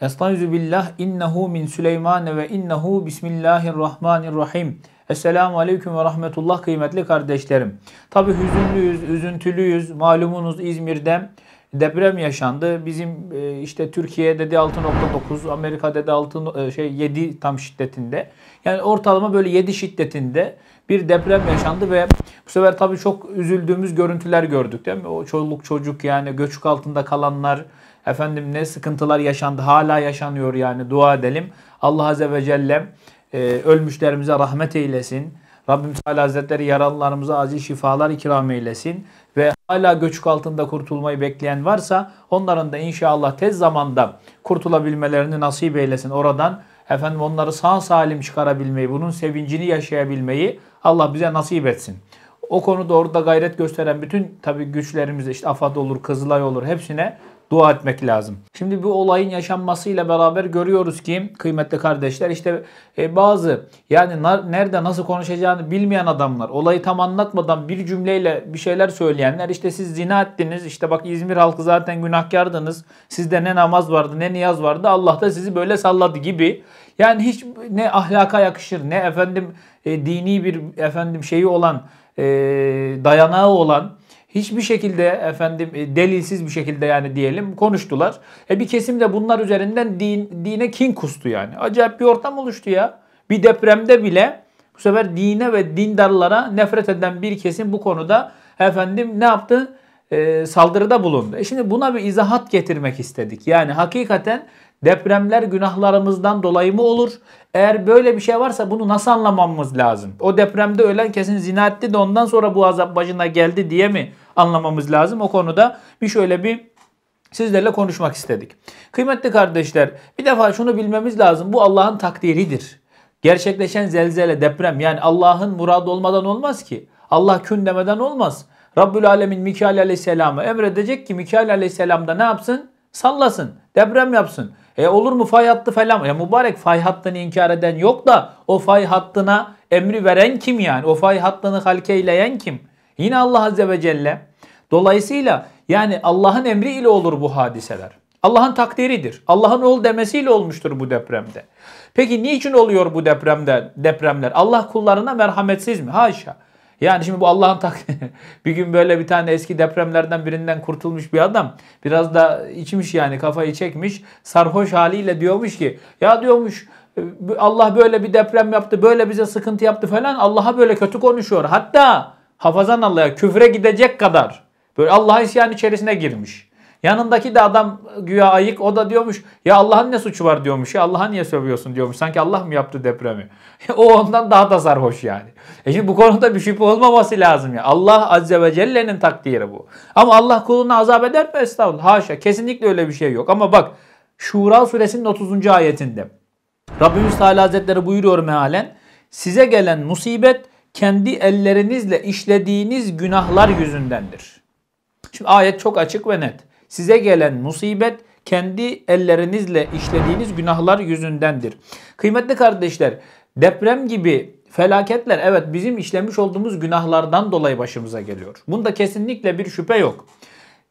Estaizu billah innehu min Süleymane ve innehu bismillahirrahmanirrahim. Esselamu aleyküm ve rahmetullah kıymetli kardeşlerim. Tabi hüzünlüyüz, üzüntülüyüz. Malumunuz İzmir'de deprem yaşandı. Bizim e, işte Türkiye dedi 6.9, Amerika dedi 6 e, şey 7 tam şiddetinde. Yani ortalama böyle 7 şiddetinde bir deprem yaşandı ve bu sefer tabii çok üzüldüğümüz görüntüler gördük değil mi? O çoluk çocuk yani göçük altında kalanlar efendim ne sıkıntılar yaşandı hala yaşanıyor yani dua edelim. Allah Azze ve Celle e, ölmüşlerimize rahmet eylesin Rabbim Teala Hazretleri yaralılarımıza acil şifalar ikram eylesin. Ve hala göçük altında kurtulmayı bekleyen varsa onların da inşallah tez zamanda kurtulabilmelerini nasip eylesin. Oradan efendim onları sağ salim çıkarabilmeyi, bunun sevincini yaşayabilmeyi Allah bize nasip etsin. O konuda orada gayret gösteren bütün tabi güçlerimiz işte AFAD olur, Kızılay olur hepsine dua etmek lazım. Şimdi bu olayın yaşanmasıyla beraber görüyoruz ki kıymetli kardeşler işte e, bazı yani nerede nasıl konuşacağını bilmeyen adamlar olayı tam anlatmadan bir cümleyle bir şeyler söyleyenler işte siz zina ettiniz işte bak İzmir halkı zaten günahkardınız sizde ne namaz vardı ne niyaz vardı Allah da sizi böyle salladı gibi yani hiç ne ahlaka yakışır ne efendim e, dini bir efendim şeyi olan e, dayanağı olan hiçbir şekilde efendim e, delilsiz bir şekilde yani diyelim konuştular. E bir kesim de bunlar üzerinden din, dine kin kustu yani. Acayip bir ortam oluştu ya. Bir depremde bile bu sefer dine ve dindarlara nefret eden bir kesim bu konuda efendim ne yaptı? e, saldırıda bulundu. E şimdi buna bir izahat getirmek istedik. Yani hakikaten depremler günahlarımızdan dolayı mı olur? Eğer böyle bir şey varsa bunu nasıl anlamamız lazım? O depremde ölen kesin zina etti de ondan sonra bu azap başına geldi diye mi anlamamız lazım? O konuda bir şöyle bir sizlerle konuşmak istedik. Kıymetli kardeşler bir defa şunu bilmemiz lazım. Bu Allah'ın takdiridir. Gerçekleşen zelzele, deprem yani Allah'ın muradı olmadan olmaz ki. Allah kün demeden olmaz. Rabbül Alemin Mikail Aleyhisselam'ı emredecek ki Mikail Aleyhisselam da ne yapsın? Sallasın. Deprem yapsın. E olur mu fay hattı falan? Ya mübarek fay hattını inkar eden yok da o fay hattına emri veren kim yani? O fay hattını halkeyleyen kim? Yine Allah Azze ve Celle. Dolayısıyla yani Allah'ın emri ile olur bu hadiseler. Allah'ın takdiridir. Allah'ın ol demesiyle olmuştur bu depremde. Peki niçin oluyor bu depremde depremler? Allah kullarına merhametsiz mi? Haşa. Yani şimdi bu Allah'ın tak bir gün böyle bir tane eski depremlerden birinden kurtulmuş bir adam biraz da içmiş yani kafayı çekmiş sarhoş haliyle diyormuş ki ya diyormuş e, Allah böyle bir deprem yaptı böyle bize sıkıntı yaptı falan Allah'a böyle kötü konuşuyor. Hatta hafazan Allah'a küfre gidecek kadar böyle Allah'a isyan içerisine girmiş. Yanındaki de adam güya ayık o da diyormuş ya Allah'ın ne suçu var diyormuş ya Allah'a niye sövüyorsun diyormuş. Sanki Allah mı yaptı depremi? o ondan daha da sarhoş yani. E şimdi bu konuda bir şüphe olmaması lazım ya. Allah Azze ve Celle'nin takdiri bu. Ama Allah kuluna azap eder mi? Estağfurullah. Haşa. Kesinlikle öyle bir şey yok. Ama bak Şura suresinin 30. ayetinde Rabbimiz Teala Hazretleri buyuruyor mealen size gelen musibet kendi ellerinizle işlediğiniz günahlar yüzündendir. Şimdi ayet çok açık ve net. Size gelen musibet kendi ellerinizle işlediğiniz günahlar yüzündendir. Kıymetli kardeşler, deprem gibi felaketler evet bizim işlemiş olduğumuz günahlardan dolayı başımıza geliyor. Bunda kesinlikle bir şüphe yok.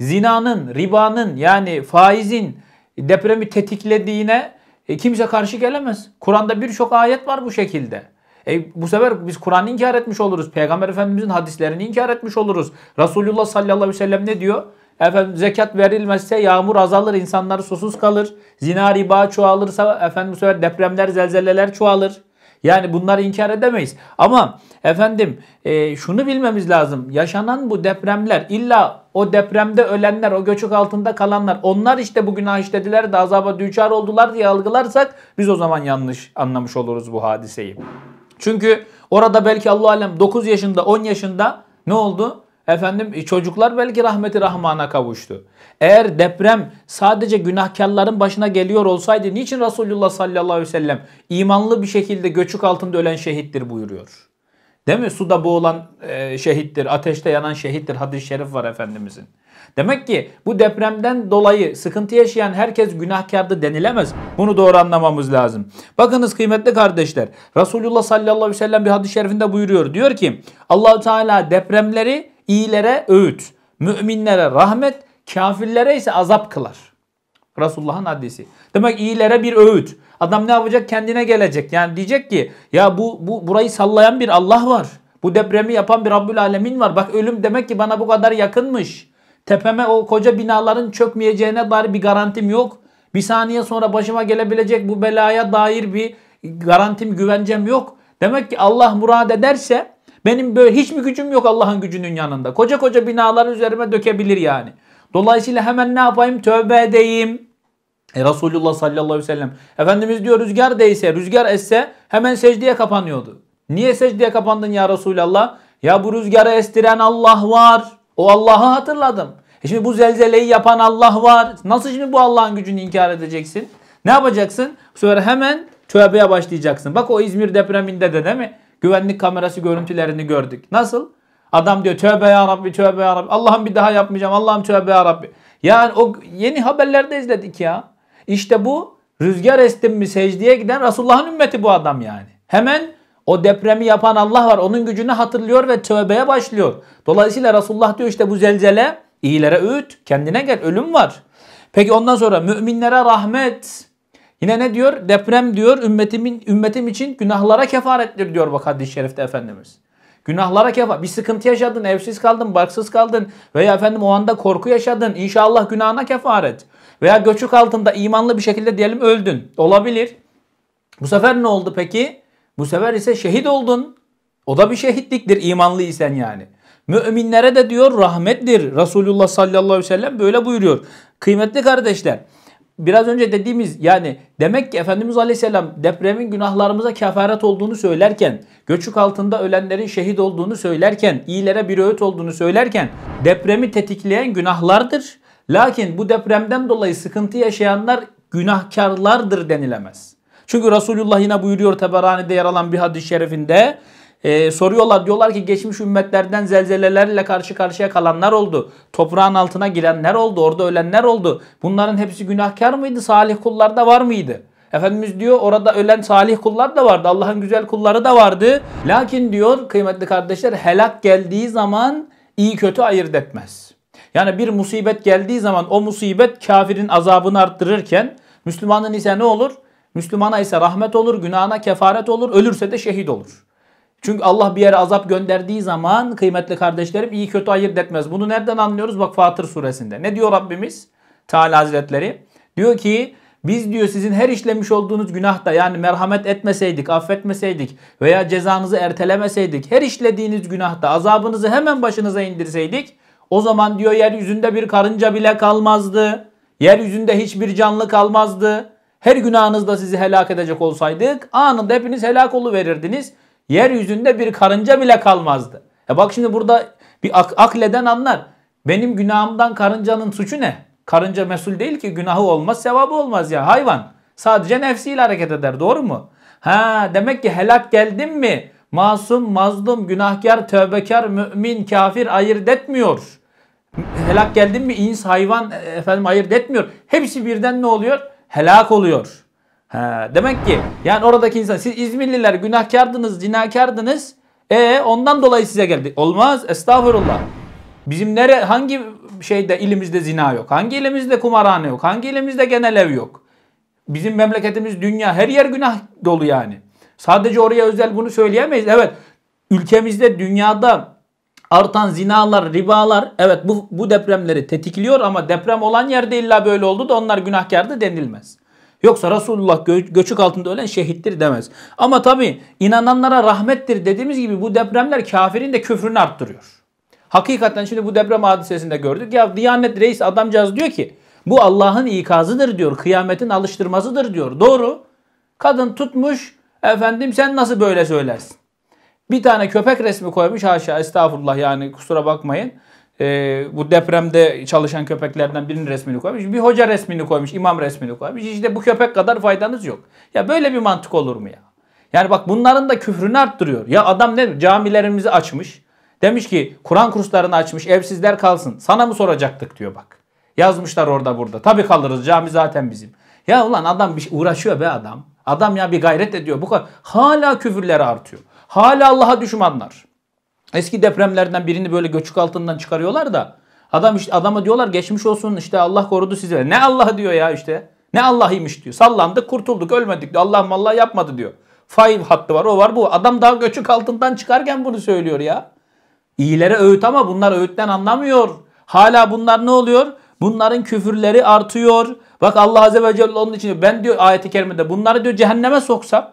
Zinanın, ribanın yani faizin depremi tetiklediğine e, kimse karşı gelemez. Kur'an'da birçok ayet var bu şekilde. E, bu sefer biz Kur'an'ı inkar etmiş oluruz. Peygamber Efendimiz'in hadislerini inkar etmiş oluruz. Resulullah sallallahu aleyhi ve sellem ne diyor? Efendim zekat verilmezse yağmur azalır, insanlar susuz kalır. Zina, riba çoğalırsa efendim bu sefer depremler, zelzeleler çoğalır. Yani bunları inkar edemeyiz. Ama efendim e, şunu bilmemiz lazım. Yaşanan bu depremler illa o depremde ölenler, o göçük altında kalanlar onlar işte bu günah işlediler de azaba düçar oldular diye algılarsak biz o zaman yanlış anlamış oluruz bu hadiseyi. Çünkü orada belki Allah alem 9 yaşında 10 yaşında ne oldu? Efendim e, çocuklar belki rahmeti rahmana kavuştu. Eğer deprem sadece günahkarların başına geliyor olsaydı niçin Resulullah sallallahu aleyhi ve sellem imanlı bir şekilde göçük altında ölen şehittir buyuruyor? Değil mi? Suda boğulan e, şehittir, ateşte yanan şehittir. Hadis-i şerif var Efendimizin. Demek ki bu depremden dolayı sıkıntı yaşayan herkes günahkardı denilemez. Bunu doğru anlamamız lazım. Bakınız kıymetli kardeşler. Resulullah sallallahu aleyhi ve sellem bir hadis-i şerifinde buyuruyor. Diyor ki Allahu Teala depremleri İyilere öğüt, müminlere rahmet, kafirlere ise azap kılar. Resulullah'ın hadisi. Demek iyilere bir öğüt. Adam ne yapacak? Kendine gelecek. Yani diyecek ki ya bu, bu burayı sallayan bir Allah var. Bu depremi yapan bir Rabbül Alemin var. Bak ölüm demek ki bana bu kadar yakınmış. Tepeme o koca binaların çökmeyeceğine dair bir garantim yok. Bir saniye sonra başıma gelebilecek bu belaya dair bir garantim, güvencem yok. Demek ki Allah murad ederse benim böyle hiçbir gücüm yok Allah'ın gücünün yanında. Koca koca binalar üzerime dökebilir yani. Dolayısıyla hemen ne yapayım? Tövbe edeyim. E Resulullah sallallahu aleyhi ve sellem. Efendimiz diyor rüzgar değse, rüzgar esse hemen secdeye kapanıyordu. Niye secdeye kapandın ya Resulallah? Ya bu rüzgarı estiren Allah var. O Allah'ı hatırladım. E şimdi bu zelzeleyi yapan Allah var. Nasıl şimdi bu Allah'ın gücünü inkar edeceksin? Ne yapacaksın? Bu sefer hemen tövbeye başlayacaksın. Bak o İzmir depreminde de değil mi? Güvenlik kamerası görüntülerini gördük. Nasıl? Adam diyor tövbe ya Rabbi tövbe ya Rabbi. Allah'ım bir daha yapmayacağım. Allah'ım tövbe ya Rabbi. Yani o yeni haberlerde izledik ya. İşte bu rüzgar estim mi secdeye giden Resulullah'ın ümmeti bu adam yani. Hemen o depremi yapan Allah var. Onun gücünü hatırlıyor ve tövbeye başlıyor. Dolayısıyla Resulullah diyor işte bu zelzele iyilere öğüt. Kendine gel. Ölüm var. Peki ondan sonra müminlere rahmet. Yine ne diyor? Deprem diyor ümmetimin, ümmetim için günahlara kefarettir diyor bak hadis-i şerifte Efendimiz. Günahlara kefa. Bir sıkıntı yaşadın, evsiz kaldın, barksız kaldın veya efendim o anda korku yaşadın. İnşallah günahına kefaret. Veya göçük altında imanlı bir şekilde diyelim öldün. Olabilir. Bu sefer ne oldu peki? Bu sefer ise şehit oldun. O da bir şehitliktir imanlı isen yani. Müminlere de diyor rahmettir. Resulullah sallallahu aleyhi ve sellem böyle buyuruyor. Kıymetli kardeşler biraz önce dediğimiz yani demek ki Efendimiz Aleyhisselam depremin günahlarımıza kefaret olduğunu söylerken, göçük altında ölenlerin şehit olduğunu söylerken, iyilere bir öğüt olduğunu söylerken depremi tetikleyen günahlardır. Lakin bu depremden dolayı sıkıntı yaşayanlar günahkarlardır denilemez. Çünkü Resulullah yine buyuruyor Teberani'de yer alan bir hadis-i şerifinde e, soruyorlar diyorlar ki geçmiş ümmetlerden zelzelelerle karşı karşıya kalanlar oldu. Toprağın altına girenler oldu. Orada ölenler oldu. Bunların hepsi günahkar mıydı? Salih kullar da var mıydı? Efendimiz diyor orada ölen salih kullar da vardı. Allah'ın güzel kulları da vardı. Lakin diyor kıymetli kardeşler helak geldiği zaman iyi kötü ayırt etmez. Yani bir musibet geldiği zaman o musibet kafirin azabını arttırırken Müslümanın ise ne olur? Müslümana ise rahmet olur, günahına kefaret olur, ölürse de şehit olur. Çünkü Allah bir yere azap gönderdiği zaman kıymetli kardeşlerim iyi kötü ayırt etmez. Bunu nereden anlıyoruz? Bak Fatır suresinde. Ne diyor Rabbimiz? Teala Hazretleri. Diyor ki biz diyor sizin her işlemiş olduğunuz günahta yani merhamet etmeseydik, affetmeseydik veya cezanızı ertelemeseydik, her işlediğiniz günahta azabınızı hemen başınıza indirseydik o zaman diyor yeryüzünde bir karınca bile kalmazdı. Yeryüzünde hiçbir canlı kalmazdı. Her günahınızda sizi helak edecek olsaydık anında hepiniz helak oluverirdiniz yeryüzünde bir karınca bile kalmazdı. E bak şimdi burada bir ak- akleden anlar. Benim günahımdan karıncanın suçu ne? Karınca mesul değil ki günahı olmaz sevabı olmaz ya hayvan. Sadece nefsiyle hareket eder doğru mu? Ha demek ki helak geldim mi? Masum, mazlum, günahkar, tövbekar, mümin, kafir ayırt etmiyor. Helak geldim mi ins, hayvan e, efendim ayırt etmiyor. Hepsi birden ne oluyor? Helak oluyor. Ha, demek ki yani oradaki insan siz İzmirliler günahkardınız, cinakardınız. E ondan dolayı size geldi. Olmaz. Estağfurullah. Bizim nere hangi şeyde ilimizde zina yok? Hangi ilimizde kumarhane yok? Hangi ilimizde genel ev yok? Bizim memleketimiz dünya her yer günah dolu yani. Sadece oraya özel bunu söyleyemeyiz. Evet ülkemizde dünyada artan zinalar, ribalar evet bu, bu depremleri tetikliyor ama deprem olan yerde illa böyle oldu da onlar günahkardı denilmez. Yoksa Resulullah gö- göçük altında ölen şehittir demez. Ama tabi inananlara rahmettir dediğimiz gibi bu depremler kafirin de küfrünü arttırıyor. Hakikaten şimdi bu deprem hadisesinde gördük. Ya Diyanet Reis adamcağız diyor ki bu Allah'ın ikazıdır diyor. Kıyametin alıştırmasıdır diyor. Doğru. Kadın tutmuş efendim sen nasıl böyle söylersin? Bir tane köpek resmi koymuş aşağı estağfurullah yani kusura bakmayın e, bu depremde çalışan köpeklerden birinin resmini koymuş. Bir hoca resmini koymuş, imam resmini koymuş. İşte bu köpek kadar faydanız yok. Ya böyle bir mantık olur mu ya? Yani bak bunların da küfrünü arttırıyor. Ya adam ne camilerimizi açmış. Demiş ki Kur'an kurslarını açmış evsizler kalsın. Sana mı soracaktık diyor bak. Yazmışlar orada burada. Tabii kalırız cami zaten bizim. Ya ulan adam bir şey uğraşıyor be adam. Adam ya bir gayret ediyor. Bu kadar. Hala küfürler artıyor. Hala Allah'a düşmanlar. Eski depremlerden birini böyle göçük altından çıkarıyorlar da adam işte adama diyorlar geçmiş olsun işte Allah korudu sizi. Ne Allah diyor ya işte. Ne Allah'ıymış diyor. Sallandık kurtulduk ölmedik diyor. Allah mallah yapmadı diyor. Faiv hattı var o var bu. Adam daha göçük altından çıkarken bunu söylüyor ya. İyilere öğüt ama bunlar öğütten anlamıyor. Hala bunlar ne oluyor? Bunların küfürleri artıyor. Bak Allah Azze ve Celle onun için ben diyor ayeti kerimede bunları diyor cehenneme soksam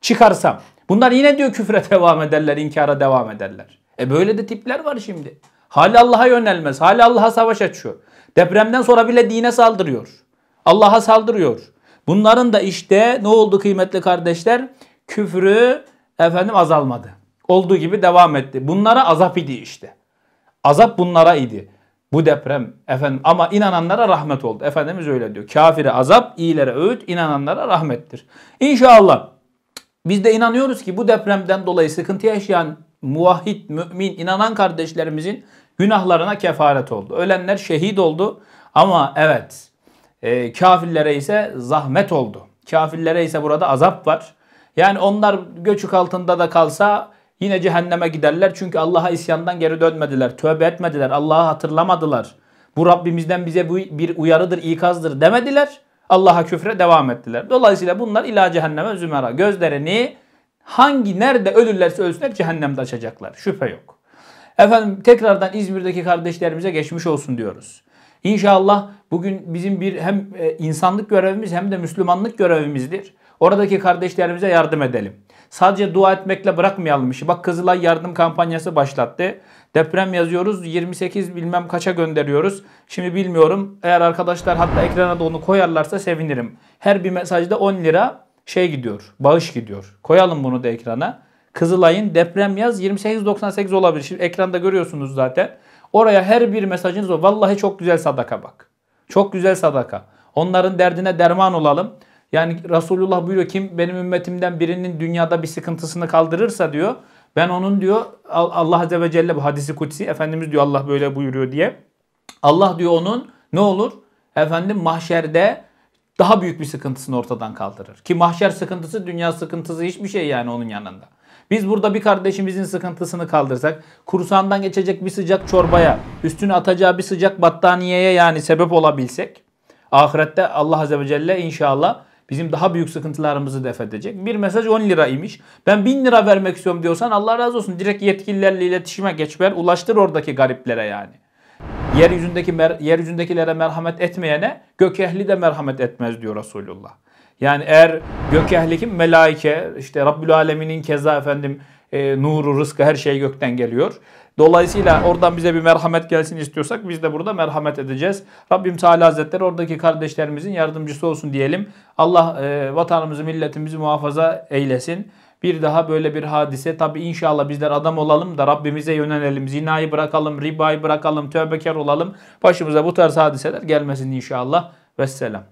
çıkarsam Bunlar yine diyor küfre devam ederler, inkara devam ederler. E böyle de tipler var şimdi. Hala Allah'a yönelmez, hala Allah'a savaş açıyor. Depremden sonra bile dine saldırıyor. Allah'a saldırıyor. Bunların da işte ne oldu kıymetli kardeşler? Küfrü efendim azalmadı. Olduğu gibi devam etti. Bunlara azap idi işte. Azap bunlara idi. Bu deprem efendim ama inananlara rahmet oldu. Efendimiz öyle diyor. Kafire azap, iyilere öğüt, inananlara rahmettir. İnşallah biz de inanıyoruz ki bu depremden dolayı sıkıntı yaşayan muvahhid, mümin, inanan kardeşlerimizin günahlarına kefaret oldu. Ölenler şehit oldu ama evet e, kafirlere ise zahmet oldu. Kafirlere ise burada azap var. Yani onlar göçük altında da kalsa yine cehenneme giderler. Çünkü Allah'a isyandan geri dönmediler. Tövbe etmediler. Allah'ı hatırlamadılar. Bu Rabbimizden bize bu bir uyarıdır, ikazdır demediler. Allah'a küfre devam ettiler. Dolayısıyla bunlar ila cehenneme zümera. Gözlerini hangi nerede ölürlerse ölsün hep cehennemde açacaklar. Şüphe yok. Efendim tekrardan İzmir'deki kardeşlerimize geçmiş olsun diyoruz. İnşallah bugün bizim bir hem e, insanlık görevimiz hem de Müslümanlık görevimizdir. Oradaki kardeşlerimize yardım edelim. Sadece dua etmekle bırakmayalım işi. Bak Kızılay yardım kampanyası başlattı. Deprem yazıyoruz. 28 bilmem kaça gönderiyoruz. Şimdi bilmiyorum. Eğer arkadaşlar hatta ekrana da onu koyarlarsa sevinirim. Her bir mesajda 10 lira şey gidiyor. Bağış gidiyor. Koyalım bunu da ekrana. Kızılay'ın deprem yaz 28.98 olabilir. Şimdi ekranda görüyorsunuz zaten. Oraya her bir mesajınız o. Vallahi çok güzel sadaka bak. Çok güzel sadaka. Onların derdine derman olalım. Yani Resulullah buyuruyor kim benim ümmetimden birinin dünyada bir sıkıntısını kaldırırsa diyor. Ben onun diyor Allah Azze ve Celle bu hadisi kutsi Efendimiz diyor Allah böyle buyuruyor diye. Allah diyor onun ne olur? Efendim mahşerde daha büyük bir sıkıntısını ortadan kaldırır. Ki mahşer sıkıntısı dünya sıkıntısı hiçbir şey yani onun yanında. Biz burada bir kardeşimizin sıkıntısını kaldırsak, kursandan geçecek bir sıcak çorbaya, üstüne atacağı bir sıcak battaniyeye yani sebep olabilsek, ahirette Allah Azze ve Celle inşallah Bizim daha büyük sıkıntılarımızı def edecek. Bir mesaj 10 lira imiş. Ben 1000 lira vermek istiyorum diyorsan Allah razı olsun. Direkt yetkililerle iletişime geç ver. Ulaştır oradaki gariplere yani. Yeryüzündeki mer yeryüzündekilere merhamet etmeyene gök gökehli de merhamet etmez diyor Resulullah. Yani eğer gökehli kim? Melaike, işte Rabbül Alemin'in keza efendim e, nuru, rızkı her şey gökten geliyor. Dolayısıyla oradan bize bir merhamet gelsin istiyorsak biz de burada merhamet edeceğiz. Rabbim Teala Hazretleri oradaki kardeşlerimizin yardımcısı olsun diyelim. Allah e, vatanımızı, milletimizi muhafaza eylesin. Bir daha böyle bir hadise tabi inşallah bizler adam olalım da Rabbimize yönelelim. Zinayı bırakalım, ribayı bırakalım, tövbekar olalım. Başımıza bu tarz hadiseler gelmesin inşallah. Vesselam.